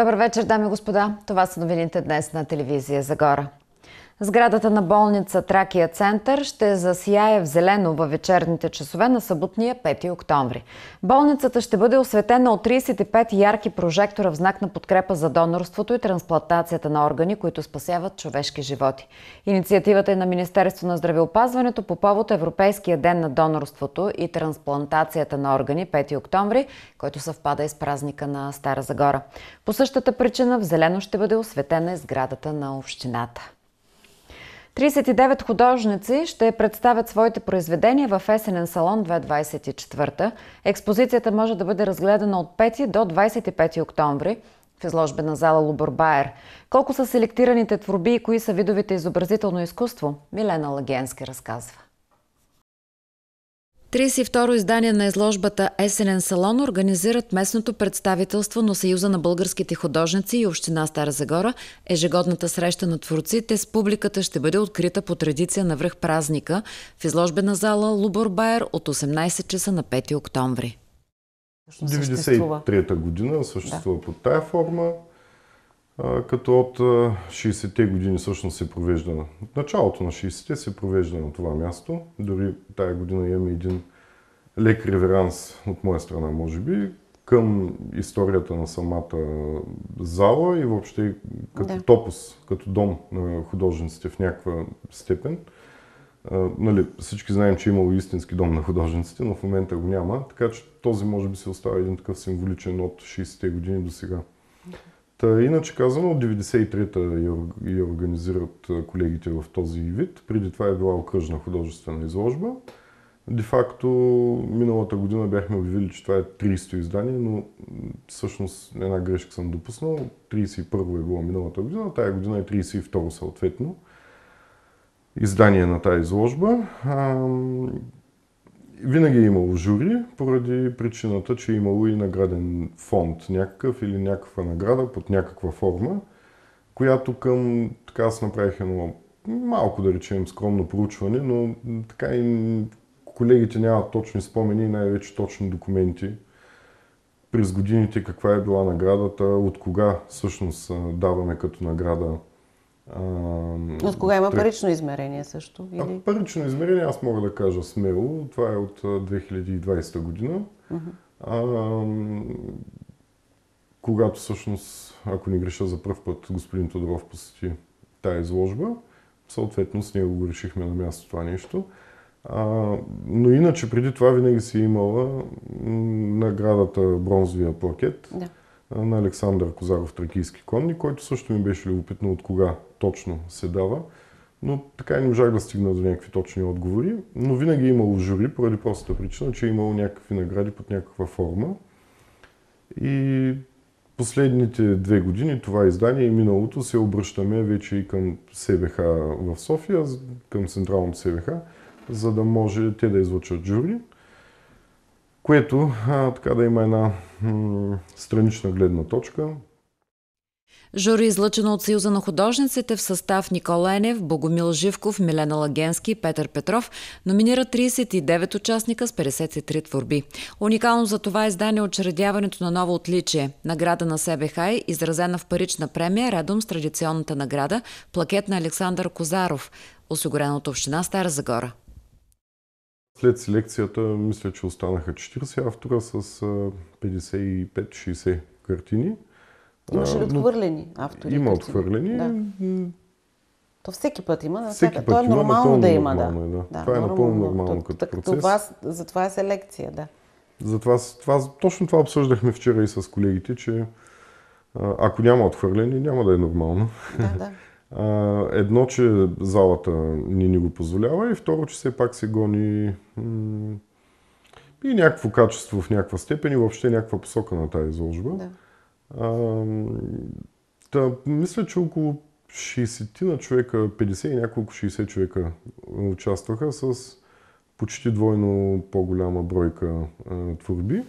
Добър вечер, дами и господа. Това са новините днес на телевизия Загора. Сградата на болница Тракия Център ще засияе в зелено във вечерните часове на събутния 5 октомври. Болницата ще бъде осветена от 35 ярки прожектора в знак на подкрепа за донорството и трансплантацията на органи, които спасяват човешки животи. Инициативата е на Министерство на здравеопазването по повод Европейския ден на донорството и трансплантацията на органи 5 октомври, който съвпада и с празника на Стара Загора. По същата причина в зелено ще бъде осветена и сградата на общината. 39 художници ще представят своите произведения в Есенен салон 2024. Експозицията може да бъде разгледана от 5 до 25 октомври в на зала Луборбаер. Колко са селектираните творби и кои са видовите изобразително изкуство, Милена Лагенски разказва. 32-ро издание на изложбата Есенен салон организират местното представителство на Съюза на българските художници и Община Стара Загора. Ежегодната среща на творците с публиката ще бъде открита по традиция на връх празника в изложбена зала Лубор Байер от 18 часа на 5 октомври. 93-та година съществува да. под тая форма като от 60-те години всъщност се провежда, от началото на 60-те се провежда на това място. Дори тая година имаме един лек реверанс от моя страна, може би, към историята на самата зала и въобще като да. топос, като дом на художниците в някаква степен. А, нали, всички знаем, че е имало истински дом на художниците, но в момента го няма, така че този може би се остава един такъв символичен от 60-те години до сега. Та, иначе казано, от 93-та я, организират колегите в този вид. Преди това е била окръжна художествена изложба. Де-факто, миналата година бяхме обявили, че това е 30-то издание, но всъщност една грешка съм допуснал. 31-во е било миналата година, тая година е 32-о съответно. Издание на тази изложба. Винаги е имало жури, поради причината, че е имало и награден фонд някакъв или някаква награда под някаква форма, която към, така аз направих едно малко да речем скромно проучване, но така и колегите нямат точни спомени и най-вече точни документи през годините каква е била наградата, от кога всъщност даваме като награда от кога има парично измерение също? Или? парично измерение аз мога да кажа смело. Това е от 2020 година. Uh-huh. А, когато всъщност, ако не греша за първ път, господин Тодоров посети тая изложба, съответно с него го решихме на място това нещо. А, но иначе преди това винаги си имала наградата бронзовия плакет. Да на Александър Козаров Тракийски конни, който също ми беше любопитно от кога точно се дава. Но така и не можах да стигна до някакви точни отговори. Но винаги е имало жури, поради простата причина, че е имало някакви награди под някаква форма. И последните две години това издание и миналото се обръщаме вече и към СБХ в София, към Централното СБХ, за да може те да излъчат жури което така да има една странична гледна точка. Жури излъчено от Съюза на художниците в състав Никола Енев, Богомил Живков, Милена Лагенски и Петър Петров номинира 39 участника с 53 творби. Уникално за това издание е очредяването на ново отличие – награда на СБХ, изразена в парична премия, редом с традиционната награда – плакет на Александър Козаров, осигурена от Община Стара Загора. След селекцията, мисля, че останаха 40 автора с 55-60 картини. Имаше ли отхвърлени автори? Има отхвърлени. Да. Е, То всеки път има. Да? Всеки път То е има, нормално да има. Да. Е, да. да това е напълно нормално като процес. Това, за това е селекция, да. Затова, това, точно това обсъждахме вчера и с колегите, че ако няма отхвърлени, няма да е нормално. Да, да. едно, че залата не ни го позволява и второ, че все пак се гони и някакво качество в някаква степен и въобще някаква посока на тази изложба. Да. мисля, че около 60 на човека, 50 и няколко 60 човека участваха с почти двойно по-голяма бройка а, творби.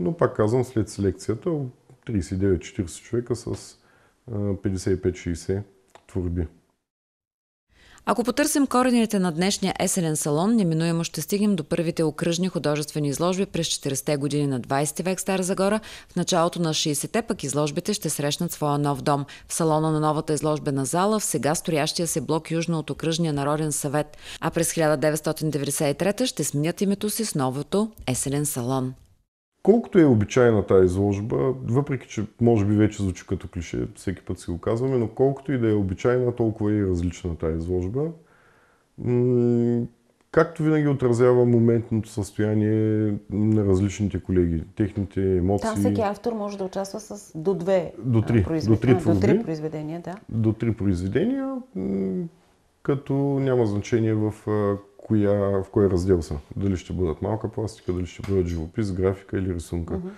Но пак казвам, след селекцията 39-40 човека с 55-60 творби. Ако потърсим корените на днешния есенен салон, неминуемо ще стигнем до първите окръжни художествени изложби през 40-те години на 20 век Стара Загора. В началото на 60-те пък изложбите ще срещнат своя нов дом. В салона на новата изложбена зала, в сега стоящия се блок южно от окръжния народен съвет. А през 1993 ще сменят името си с новото есенен салон. Колкото е обичайна тази изложба, въпреки че може би вече звучи като клише, всеки път си го казваме, но колкото и да е обичайна, толкова е и различна тази изложба. М- както винаги отразява моментното състояние на различните колеги, техните емоции. Там всеки автор може да участва с до две до три, произведения. До три, до три произведения, да. До три произведения, като няма значение в коя, в кой раздел са. Дали ще бъдат малка пластика, дали ще бъдат живопис, графика или рисунка. Mm-hmm.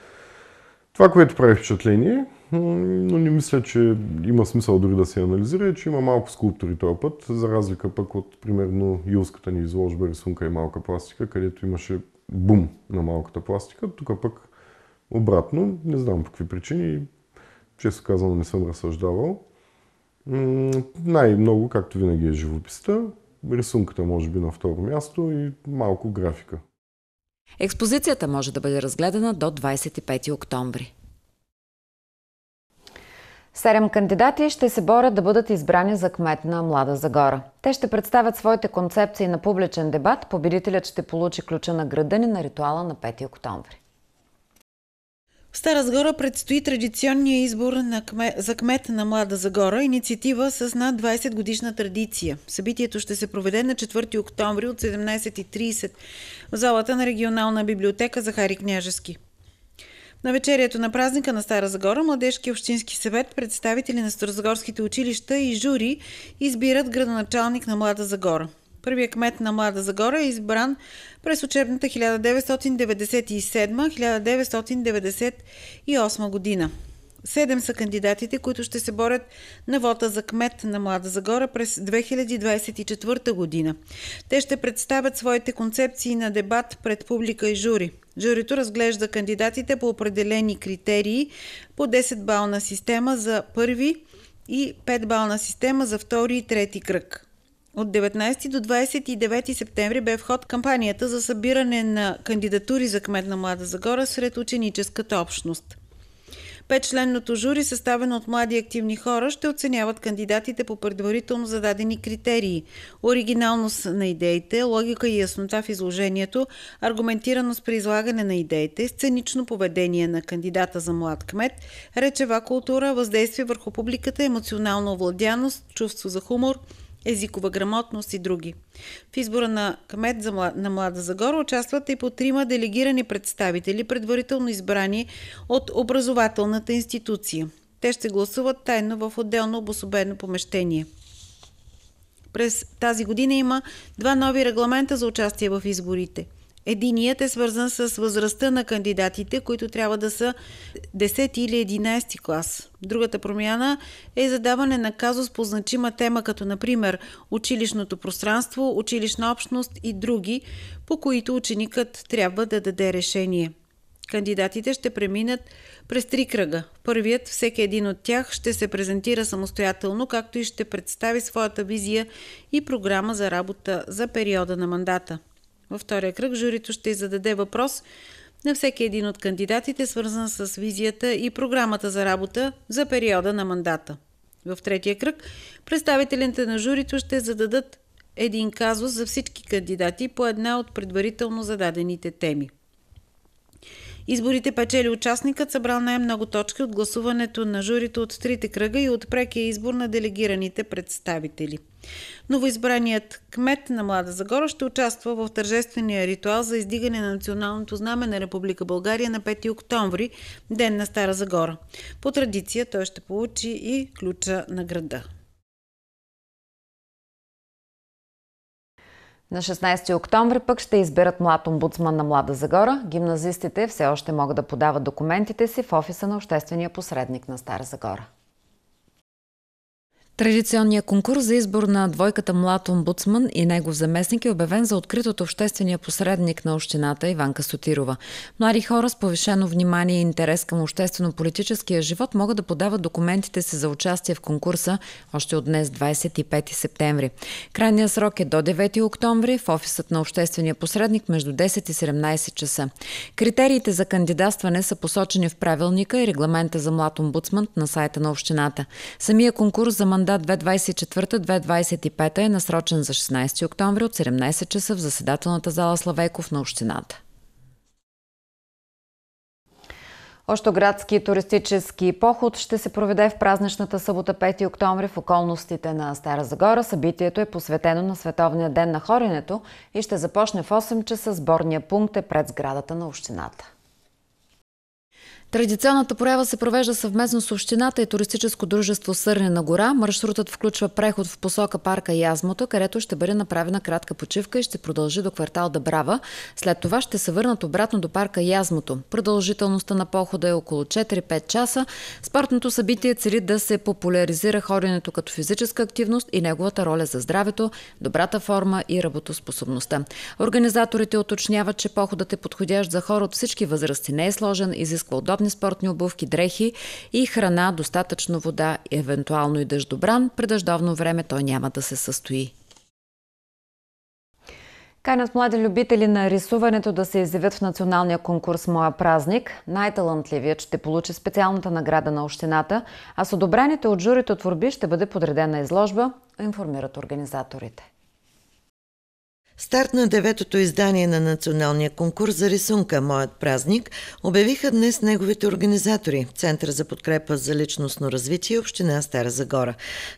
Това, което прави впечатление, но не мисля, че има смисъл дори да се анализира, е, че има малко скулптори този път, за разлика пък от, примерно, юлската ни изложба рисунка и малка пластика, където имаше бум на малката пластика. Тук пък обратно, не знам по какви причини, често казано не съм разсъждавал. Най-много, както винаги е живописта, рисунката може би на второ място и малко графика. Експозицията може да бъде разгледана до 25 октомври. Седем кандидати ще се борят да бъдат избрани за кмет на Млада Загора. Те ще представят своите концепции на публичен дебат. Победителят ще получи ключа на града ни на ритуала на 5 октомври. В Стара Загора предстои традиционния избор на кме... за кмет на Млада Загора, инициатива с над 20 годишна традиция. Събитието ще се проведе на 4 октомври от 17.30 в залата на регионална библиотека Захари Княжески. На вечерието на празника на Стара Загора Младежки общински съвет, представители на старозагорските училища и жури избират градоначалник на Млада Загора. Първият кмет на Млада Загора е избран през учебната 1997-1998 година. Седем са кандидатите, които ще се борят на вота за кмет на Млада Загора през 2024 година. Те ще представят своите концепции на дебат пред публика и жури. Журито разглежда кандидатите по определени критерии по 10-бална система за първи и 5-бална система за втори и трети кръг. От 19 до 29 септември бе вход кампанията за събиране на кандидатури за кмет на Млада Загора сред ученическата общност. Петчленното жури, съставено от млади активни хора, ще оценяват кандидатите по предварително зададени критерии – оригиналност на идеите, логика и яснота в изложението, аргументираност при излагане на идеите, сценично поведение на кандидата за млад кмет, речева култура, въздействие върху публиката, емоционална овладяност, чувство за хумор – езикова грамотност и други. В избора на кмет на Млада Загора участват и по трима делегирани представители, предварително избрани от образователната институция. Те ще гласуват тайно в отделно обособено помещение. През тази година има два нови регламента за участие в изборите – Единият е свързан с възрастта на кандидатите, които трябва да са 10 или 11 клас. Другата промяна е задаване на казус по значима тема, като например училищното пространство, училищна общност и други, по които ученикът трябва да даде решение. Кандидатите ще преминат през три кръга. Първият, всеки един от тях, ще се презентира самостоятелно, както и ще представи своята визия и програма за работа за периода на мандата – във втория кръг журито ще зададе въпрос на всеки един от кандидатите, свързан с визията и програмата за работа за периода на мандата. В третия кръг представителите на журито ще зададат един казус за всички кандидати по една от предварително зададените теми – Изборите печели участникът, събрал най-много точки от гласуването на журито от трите кръга и от прекия избор на делегираните представители. Новоизбраният кмет на Млада Загора ще участва в тържествения ритуал за издигане на националното знаме на Република България на 5 октомври, ден на Стара Загора. По традиция той ще получи и ключа на града. На 16 октомври пък ще изберат млад омбудсман на Млада Загора. Гимназистите все още могат да подават документите си в офиса на обществения посредник на Стара Загора. Традиционният конкурс за избор на двойката млад омбудсман и негов заместник е обявен за открит от обществения посредник на общината Иванка Сотирова. Млади хора с повишено внимание и интерес към обществено-политическия живот могат да подават документите си за участие в конкурса още от днес 25 септември. Крайният срок е до 9 октомври в офисът на обществения посредник между 10 и 17 часа. Критериите за кандидатстване са посочени в правилника и регламента за млад омбудсман на сайта на общината. Самия конкурс за мандат да, 2024-2025 е насрочен за 16 октомври от 17 часа в заседателната зала Славейков на Общината. Ощоградски туристически поход ще се проведе в празничната събота 5 октомври в околностите на Стара Загора. Събитието е посветено на Световния ден на хоренето и ще започне в 8 часа. Сборния пункт е пред сградата на общината. Традиционната проява се провежда съвместно с Общината и туристическо дружество Сърнена гора. Маршрутът включва преход в посока парка Язмото, където ще бъде направена кратка почивка и ще продължи до квартал Дъбрава. След това ще се върнат обратно до парка Язмото. Продължителността на похода е около 4-5 часа. Спортното събитие цели да се популяризира ходенето като физическа активност и неговата роля за здравето, добрата форма и работоспособността. Организаторите уточняват, че походът е подходящ за хора от всички възрасти, не е сложен, изисква удобно удобни спортни обувки, дрехи и храна, достатъчно вода, евентуално и дъждобран. Предъждовно време той няма да се състои. Канят млади любители на рисуването да се изявят в националния конкурс Моя празник. Най-талантливият ще получи специалната награда на общината, а с одобрените от журито творби ще бъде подредена изложба, информират организаторите. Старт на деветото издание на националния конкурс за рисунка «Моят празник» обявиха днес неговите организатори – Център за подкрепа за личностно развитие и Община Стара Загора.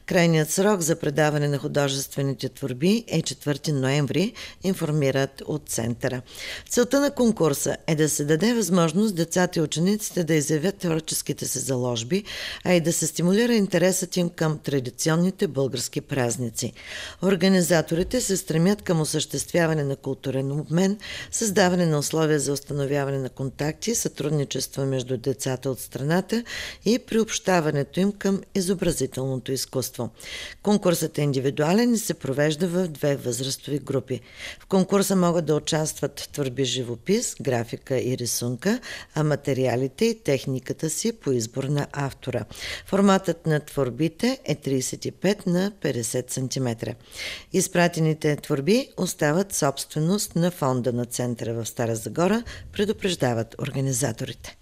Крайният срок за предаване на художествените творби е 4 ноември, информират от Центъра. Целта на конкурса е да се даде възможност децата и учениците да изявят творческите си заложби, а и да се стимулира интересът им към традиционните български празници. Организаторите се стремят към осъществяването осъществяване на културен обмен, създаване на условия за установяване на контакти, сътрудничество между децата от страната и приобщаването им към изобразителното изкуство. Конкурсът е индивидуален и се провежда в две възрастови групи. В конкурса могат да участват твърби живопис, графика и рисунка, а материалите и техниката си по избор на автора. Форматът на творбите е 35 на 50 см. Изпратените творби остават стават собственост на фонда на центъра в Стара Загора, предупреждават организаторите.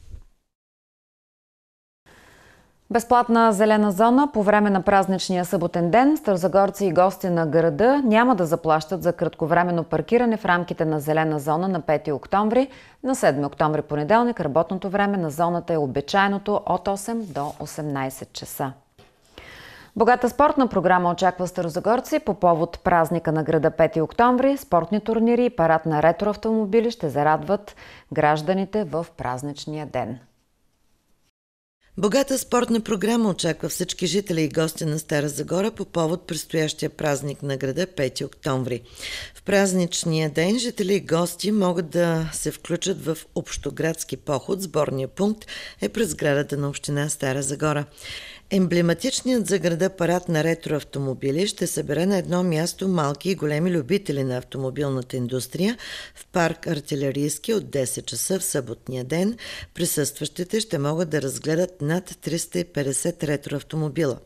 Безплатна зелена зона по време на празничния съботен ден старозагорци и гости на града няма да заплащат за кратковременно паркиране в рамките на зелена зона на 5 октомври. На 7 октомври понеделник работното време на зоната е обичайното от 8 до 18 часа. Богата спортна програма очаква старозагорци по повод празника на града 5 октомври. Спортни турнири и парад на ретроавтомобили ще зарадват гражданите в празничния ден. Богата спортна програма очаква всички жители и гости на Стара Загора по повод предстоящия празник на града 5 октомври. В празничния ден жители и гости могат да се включат в общоградски поход. Сборния пункт е през сградата на община Стара Загора. Емблематичният за града парад на ретроавтомобили ще събере на едно място малки и големи любители на автомобилната индустрия в парк Артилерийски от 10 часа в съботния ден. Присъстващите ще могат да разгледат над 350 ретроавтомобила.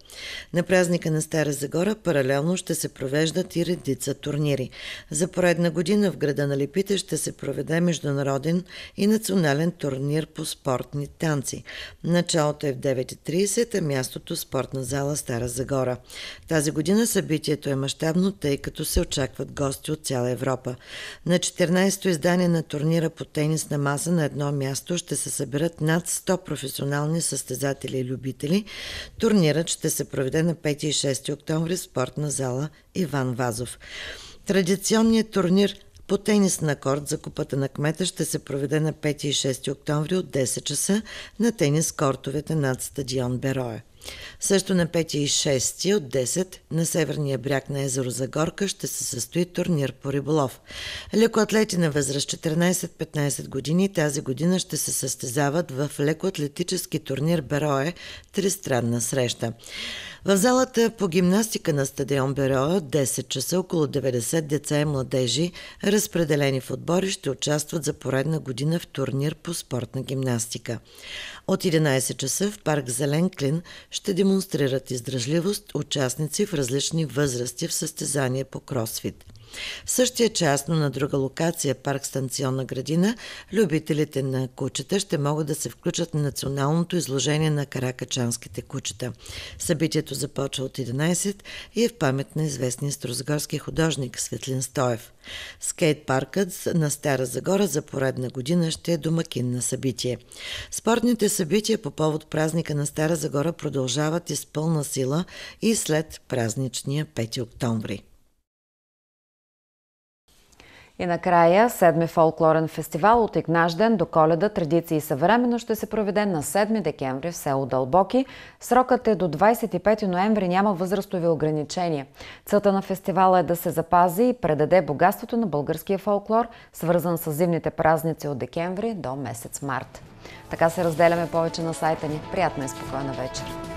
На празника на Стара Загора паралелно ще се провеждат и редица турнири. За поредна година в града на Липите ще се проведе международен и национален турнир по спортни танци. Началото е в 9.30, а място Пиршеството спортна зала Стара Загора. Тази година събитието е мащабно, тъй като се очакват гости от цяла Европа. На 14-то издание на турнира по тенис на маса на едно място ще се съберат над 100 професионални състезатели и любители. Турнирът ще се проведе на 5 и 6 октомври в спортна зала Иван Вазов. Традиционният турнир по тенис на корт за купата на кмета ще се проведе на 5 и 6 октомври от 10 часа на тенис кортовете над стадион Бероя. Също на 5 и 6 от 10 на северния бряг на езеро Загорка ще се състои турнир по риболов. Лекоатлети на възраст 14-15 години тази година ще се състезават в лекоатлетически турнир Берое тристранна среща. В залата по гимнастика на стадион Берое от 10 часа около 90 деца и младежи, разпределени в отбори, ще участват за поредна година в турнир по спортна гимнастика. От 11 часа в парк Зелен Клин ще демонстрират издръжливост участници в различни възрасти в състезание по кросфит – в същия час, но на друга локация, парк Станционна градина, любителите на кучета ще могат да се включат на националното изложение на каракачанските кучета. Събитието започва от 11 и е в памет на известния строзгорски художник Светлин Стоев. Скейт паркът на Стара Загора за поредна година ще е домакин на събитие. Спортните събития по повод празника на Стара Загора продължават и с пълна сила и след празничния 5 октомври. И накрая, седми фолклорен фестивал от Игнажден до Коледа традиции съвременно ще се проведе на 7 декември в село Дълбоки. Срокът е до 25 ноември, няма възрастови ограничения. Целта на фестивала е да се запази и предаде богатството на българския фолклор, свързан с зимните празници от декември до месец март. Така се разделяме повече на сайта ни. Приятна и спокойна вечер!